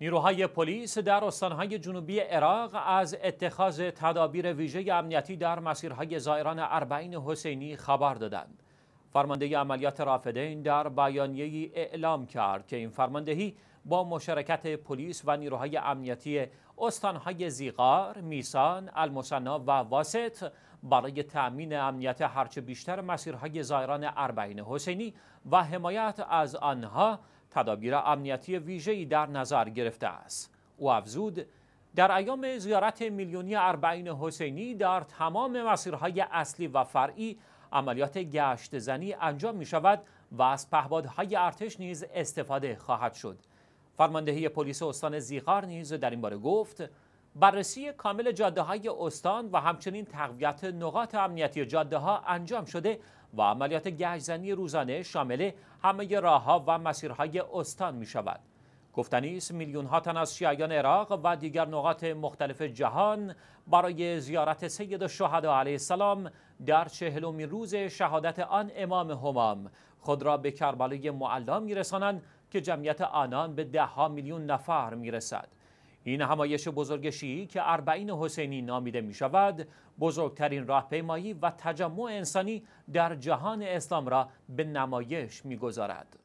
نیروهای پلیس در استانهای جنوبی عراق از اتخاذ تدابیر ویژه امنیتی در مسیرهای زائران اربعین حسینی خبر دادند. فرمانده عملیات رافدین در بیانیه اعلام کرد که این فرماندهی با مشارکت پلیس و نیروهای امنیتی استانهای زیقار، میسان، المصنا و واسط برای تأمین امنیت هرچه بیشتر مسیرهای زائران اربعین حسینی و حمایت از آنها تدابیر امنیتی ویژه‌ای در نظر گرفته است او افزود در ایام زیارت میلیونی اربعین حسینی در تمام مسیرهای اصلی و فرعی عملیات گشت زنی انجام می شود و از پهبادهای ارتش نیز استفاده خواهد شد فرماندهی پلیس استان زیغار نیز در این باره گفت بررسی کامل جاده های استان و همچنین تقویت نقاط امنیتی جاده ها انجام شده و عملیات گهزنی روزانه شامل همه راهها و مسیرهای استان می شود. گفتنیست میلیون ها تن از شیعیان عراق و دیگر نقاط مختلف جهان برای زیارت سید الشهدا علیه السلام در چهلمین روز شهادت آن امام همام خود را به کربلای معلا رسانند که جمعیت آنان به ده ها میلیون نفر رسد. این همایش بزرگ شیعی که اربعین حسینی نامیده می شود بزرگترین راهپیمایی و تجمع انسانی در جهان اسلام را به نمایش می گذارد.